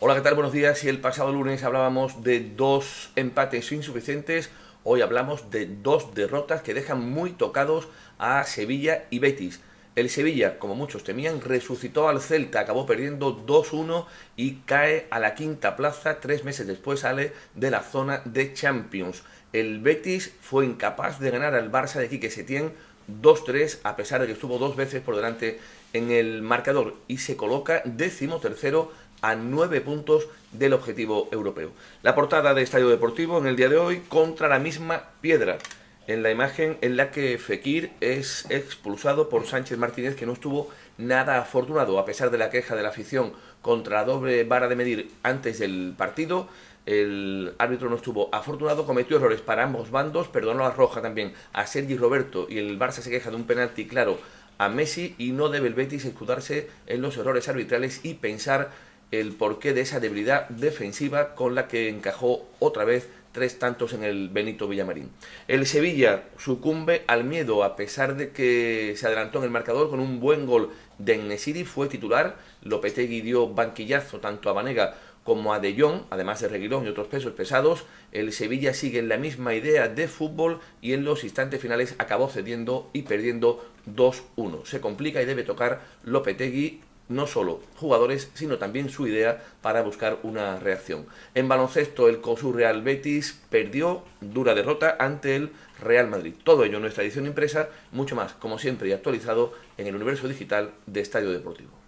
Hola, ¿qué tal? Buenos días. Si el pasado lunes hablábamos de dos empates insuficientes, hoy hablamos de dos derrotas que dejan muy tocados a Sevilla y Betis. El Sevilla, como muchos temían, resucitó al Celta, acabó perdiendo 2-1 y cae a la quinta plaza, tres meses después sale de la zona de Champions. El Betis fue incapaz de ganar al Barça de Quique Setién 2-3, a pesar de que estuvo dos veces por delante en el marcador y se coloca décimo tercero a nueve puntos del objetivo europeo. La portada de Estadio Deportivo en el día de hoy contra la misma piedra en la imagen en la que Fekir es expulsado por Sánchez Martínez, que no estuvo nada afortunado, a pesar de la queja de la afición contra la doble vara de medir antes del partido. El árbitro no estuvo afortunado, cometió errores para ambos bandos, perdonó a Roja también a Sergi Roberto y el Barça se queja de un penalti claro a Messi y no debe el Betis escudarse en los errores arbitrales y pensar el porqué de esa debilidad defensiva con la que encajó otra vez tres tantos en el Benito Villamarín. El Sevilla sucumbe al miedo a pesar de que se adelantó en el marcador con un buen gol de Nesiri, fue titular, Lopetegui dio banquillazo tanto a Vanega como a De Jong, además de Reguilón y otros pesos pesados, el Sevilla sigue en la misma idea de fútbol y en los instantes finales acabó cediendo y perdiendo 2-1. Se complica y debe tocar Lopetegui no solo jugadores, sino también su idea para buscar una reacción. En baloncesto, el COSUR Real Betis perdió dura derrota ante el Real Madrid. Todo ello en nuestra edición impresa, mucho más, como siempre, y actualizado en el universo digital de Estadio Deportivo.